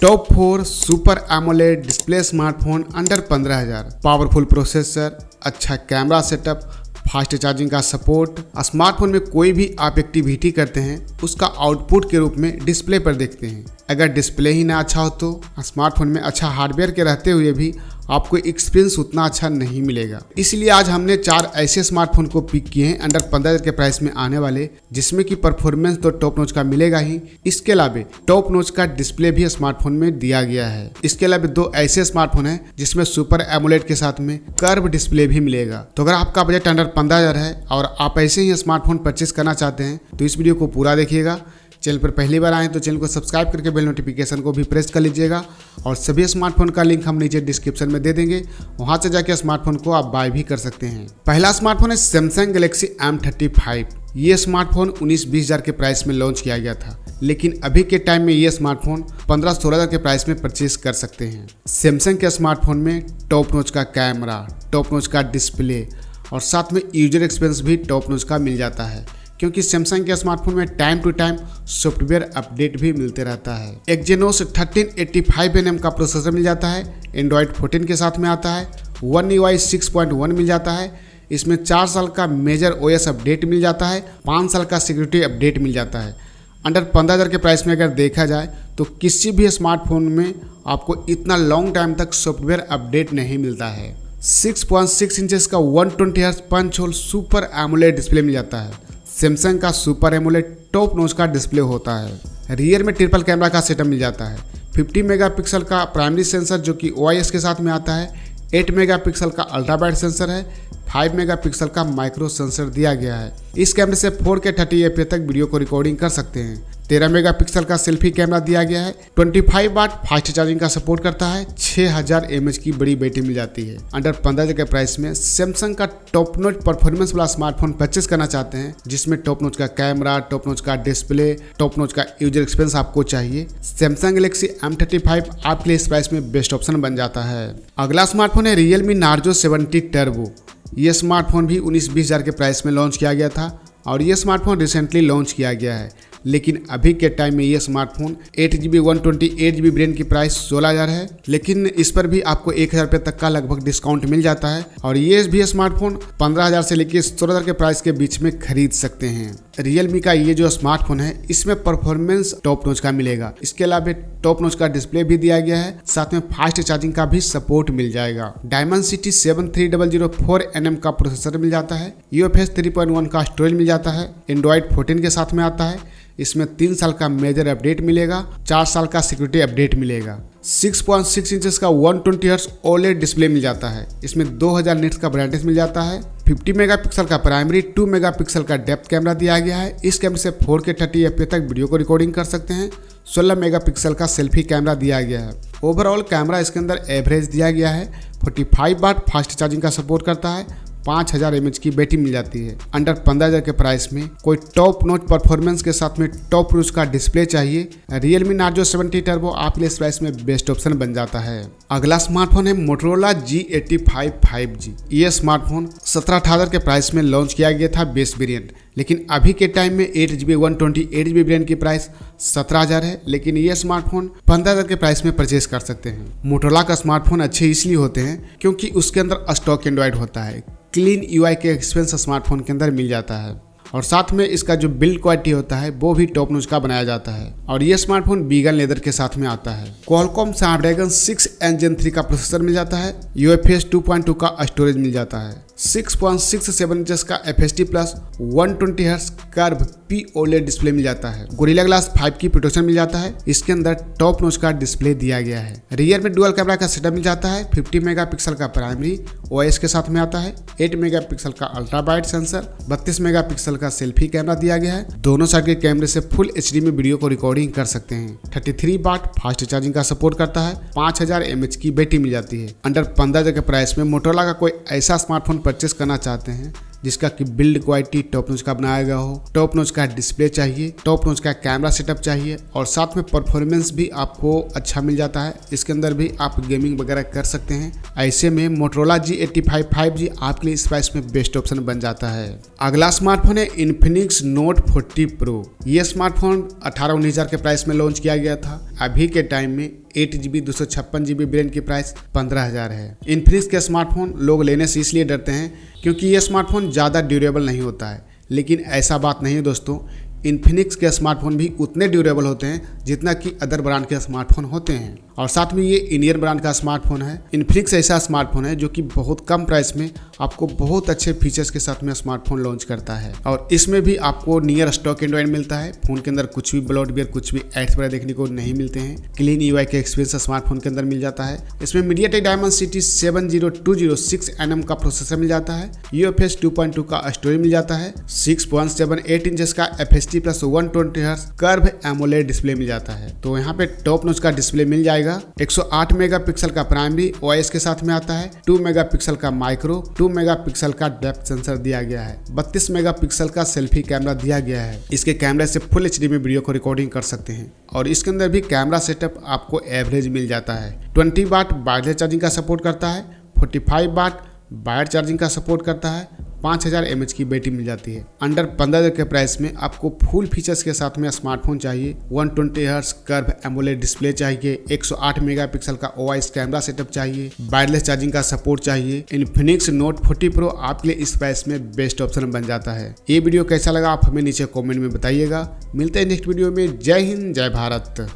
top four super AMOLED display smartphone under 15000 powerful processor अच्छा camera setup fast charging का support smartphone में कोई भी आप एक्टिविटी करते हैं उसका आउटपुट के रूप में डिस्प्ले पर देखते हैं अगर डिस्प्ले ही ना अच्छा हो तो स्मार्टफोन में अच्छा हार्डवेयर के रहते हुए भी आपको एक्सपीरियंस उतना अच्छा नहीं मिलेगा इसलिए आज हमने चार ऐसे स्मार्टफोन को पिक किए हैं अंडर पंद्रह के प्राइस में आने वाले जिसमें की परफॉर्मेंस तो टॉप नोच का मिलेगा ही इसके अलावा टॉप नोच का डिस्प्ले भी स्मार्टफोन में दिया गया है इसके अलावा दो ऐसे स्मार्टफोन है जिसमे सुपर एमोलेट के साथ में कर्व डिस्प्ले भी मिलेगा तो अगर आपका बजट अंडर पंद्रह है और आप ऐसे ही स्मार्टफोन परचेस करना चाहते हैं तो इस वीडियो को पूरा देखिएगा चैनल पर पहली बार आएँ तो चैनल को सब्सक्राइब करके बेल नोटिफिकेशन को भी प्रेस कर लीजिएगा और सभी स्मार्टफोन का लिंक हम नीचे डिस्क्रिप्शन में दे देंगे वहाँ से जाके स्मार्टफोन को आप बाय भी कर सकते हैं पहला स्मार्टफोन है सैमसंग गलेक्सी एम ये स्मार्टफोन उन्नीस बीस हजार के प्राइस में लॉन्च किया गया था लेकिन अभी के टाइम में ये स्मार्टफोन पंद्रह सोलह हजार के प्राइस में परचेज कर सकते हैं सैमसंग के स्मार्टफोन में टॉप नोच का कैमरा टॉप नोच का डिस्प्ले और साथ में यूजर एक्सपीरियंस भी टॉप नोच का मिल जाता है क्योंकि सैमसंग के स्मार्टफोन में time to time software update भी मिलते रहता है Exynos thirteen eighty five N M का प्रोसेसर मिल जाता है एंड्रॉयड फोर्टीन के साथ में आता है one U I six point one मिल जाता है इसमें चार साल का मेजर ओ अपडेट मिल जाता है पाँच साल का सिक्योरिटी अपडेट मिल जाता है अंडर पंद्रह हज़ार के प्राइस में अगर देखा जाए तो किसी भी स्मार्टफोन में आपको इतना लॉन्ग टाइम तक सॉफ्टवेयर अपडेट नहीं मिलता है 6.6 पॉइंट इंचेस का 120 twenty punch hole super AMOLED display मिल जाता है सैमसंग का सुपर एमुलेट टॉप नोच का डिस्प्ले होता है रियर में ट्रिपल कैमरा का सेटअप मिल जाता है 50 मेगापिक्सल का प्राइमरी सेंसर जो कि ओ के साथ में आता है 8 मेगापिक्सल का अल्ट्रा वाइड सेंसर है 5 मेगापिक्सल का माइक्रो सेंसर दिया गया है इस कैमरे से 4K 30 तक वीडियो को रिकॉर्डिंग कर सकते हैं 13 मेगापिक्सल का सेल्फी कैमरा दिया गया है 25 वाट फास्ट चार्जिंग का सपोर्ट करता है 6000 हजार की बड़ी बैटरी मिल जाती है अंडर पंद्रह हजार के प्राइस में सैमसंग का टॉप नोच परफॉर्मेंस वाला स्मार्टफोन परचेस करना चाहते हैं जिसमें टॉप नोच का कैमरा टॉप नोच का डिस्प्ले टॉप नोच का यूजर एक्सपीरियंस आपको चाहिए सैमसंग गलेक्सी एम आपके लिए इस प्राइस में बेस्ट ऑप्शन बन जाता है अगला स्मार्टफोन है रियलमी नार्जो सेवेंटी टर्बो ये स्मार्टफोन भी उन्नीस बीस हज़ार के प्राइस में लॉन्च किया गया था और ये स्मार्टफोन रिसेंटली लॉन्च किया गया है लेकिन अभी के टाइम में ये smartphone eight G B one twenty eight G B ब्रेन की प्राइस सोलह हज़ार है लेकिन इस पर भी आपको एक हज़ार रुपये तक का लगभग डिस्काउंट मिल जाता है और ये भी स्मार्टफोन पंद्रह हज़ार से लेकर सोलह हज़ार के प्राइस के बीच में खरीद सकते हैं रियलमी का ये जो स्मार्टफोन है इसमें परफॉर्मेंस टॉप नोच का मिलेगा इसके अलावा टॉप नोच का डिस्प्ले भी दिया गया है साथ में फास्ट चार्जिंग का भी सपोर्ट मिल जाएगा Dimensity seven three double zero four N M का प्रोसेसर मिल जाता है U S three point one का स्टोरेज मिल जाता है एंड्रॉइड फोर्टीन के साथ में आता है इसमें तीन साल का मेजर अपडेट मिलेगा चार साल का सिक्योरिटी अपडेट मिलेगा 6.6 इंचेस का 120 ट्वेंटी डिस्प्ले मिल जाता है इसमें 2000 हजार का ब्राइटनेस मिल जाता है 50 मेगापिक्सल का प्राइमरी 2 मेगापिक्सल का डेप्थ कैमरा दिया गया है इस कैमरे से 4K एफ तक वीडियो को रिकॉर्डिंग कर सकते हैं 16 मेगापिक्सल का सेल्फी कैमरा दिया गया है ओवरऑल कैमरा इसके अंदर एवरेज दिया गया है 45 फाइव बार फास्ट चार्जिंग का सपोर्ट करता है पाँच हजार एम की बैटरी मिल जाती है अंडर पंद्रह हजार के प्राइस में कोई टॉप नोट परफॉर्मेंस के साथ में टॉप रूज का डिस्प्ले चाहिए रियलमी नार्जो सेवेंटी टर्बो आपके लिए इस प्राइस में बेस्ट ऑप्शन बन जाता है अगला स्मार्टफोन है Motorola G eighty five five G ये स्मार्टफोन सत्रह अठारह के प्राइस में लॉन्च किया गया था बेस वेरिएंट लेकिन अभी के टाइम में eight G B one twenty eight G B की प्राइस सत्रह हज़ार है लेकिन ये स्मार्टफोन पंद्रह हज़ार के प्राइस में परचेज कर सकते हैं मोटोला का स्मार्टफोन अच्छे इसलिए होते हैं क्योंकि उसके अंदर स्टॉक एंड्रॉयड होता है क्लीन यू के एक्सपीरियंस स्मार्टफोन के अंदर मिल जाता है और साथ में इसका जो बिल्ड क्वालिटी होता है वो भी टॉप नोज का बनाया जाता है और ये स्मार्टफोन बीगन लेदर के साथ में आता है Qualcomm Snapdragon six gen three का प्रोसेसर मिल जाता है U F two point two का स्टोरेज मिल जाता है 6.67 इंचेस का F S T plus one twenty hertz curve P OLED display मिल जाता है गोरिला ग्लास 5 की प्रोटेक्शन मिल जाता है इसके अंदर टॉप नोच का डिस्प्ले दिया गया है रियर में डुअल कैमरा का सेटअप मिल जाता है 50 मेगापिक्सल का प्राइमरी ओ के साथ में आता है 8 मेगापिक्सल का अल्ट्रा वाइट सेंसर 32 मेगापिक्सल का सेल्फी कैमरा दिया गया है दोनों साइड के कैमरे से फुल एच में वीडियो को रिकॉर्डिंग कर सकते हैं thirty three watt fast charging का सपोर्ट करता है पांच हजार की बैटरी मिल जाती है अंडर पंद्रह जगह प्राइस में मोटोला का कोई ऐसा स्मार्टफोन परचेस करना चाहते हैं जिसका कि बिल्ड क्वालिटी टॉप नोच का बनाया गया हो टॉप नोच का डिस्प्ले चाहिए टॉप नोच का कैमरा सेटअप चाहिए और साथ में परफॉर्मेंस भी आपको अच्छा मिल जाता है इसके अंदर भी आप गेमिंग वगैरह कर सकते हैं ऐसे में Motorola G eighty five five G आपके लिए इस प्राइस में बेस्ट ऑप्शन बन जाता है अगला स्मार्टफोन है इन्फिनिक्स नोट फोर्टी प्रो ये स्मार्टफोन अठारह उन्नीस के प्राइस में लॉन्च किया गया था अभी के टाइम में एट जीबी दो सौ छप्पन जीबी ब्रेन की प्राइस पंद्रह हजार है इन्फिनिक्स के स्मार्टफोन लोग लेने से इसलिए डरते हैं क्योंकि ये स्मार्टफोन ज़्यादा ड्यूरेबल नहीं होता है लेकिन ऐसा बात नहीं है दोस्तों इन्फिनिक्स के स्मार्टफोन भी उतने ड्यूरेबल होते हैं जितना कि अदर ब्रांड के स्मार्टफोन होते हैं और साथ में ये इंडियन ब्रांड का स्मार्टफोन है इनफ्लिक्स ऐसा स्मार्टफोन है जो कि बहुत कम प्राइस में आपको बहुत अच्छे फीचर्स के साथ में स्मार्टफोन लॉन्च करता है और इसमें भी आपको नियर स्टॉक एंड्रॉइड मिलता है फोन के अंदर कुछ भी ब्लॉडवेयर कुछ भी एड्स वगैरह देखने को नहीं मिलते हैं क्लीन यू का एक्सपीरियंस स्मार्टफोन के अंदर मिल जाता है इसमें MediaTek Dimensity seven zero two zero six N M का प्रोसेसर मिल जाता है U F S two point two का स्टोरेज मिल जाता है six point seven eight inch का F S T plus one twenty curve AMOLED display मिल जाता है तो यहाँ पे टॉप नोच का डिस्प्ले मिल जाएगा मिलेगा 108 मेगापिक्सल का प्राइमरी ओएस के साथ में आता है 2 मेगापिक्सल का माइक्रो 2 मेगापिक्सल का डेप्थ सेंसर दिया गया है 32 मेगापिक्सल का सेल्फी कैमरा दिया गया है इसके कैमरे से फुल एच में वीडियो को रिकॉर्डिंग कर सकते हैं और इसके अंदर भी कैमरा सेटअप आपको एवरेज मिल जाता है ट्वेंटी बाट वायरलेस चार्जिंग का सपोर्ट करता है forty five watt wire charging का सपोर्ट करता है पाँच हज़ार एम की बैटरी मिल जाती है अंडर पंद्रह के प्राइस में आपको फुल फीचर्स के साथ में स्मार्टफोन चाहिए one twenty hertz curve AMOLED display चाहिए 108 मेगापिक्सल का ओआईएस कैमरा सेटअप चाहिए वायरलेस चार्जिंग का सपोर्ट चाहिए इनफिनिक्स नोट फोर्टी प्रो आपके लिए इस प्राइस में बेस्ट ऑप्शन बन जाता है ये वीडियो कैसा लगा आप हमें नीचे कॉमेंट में बताइएगा मिलते हैं नेक्स्ट वीडियो में जय हिंद जय भारत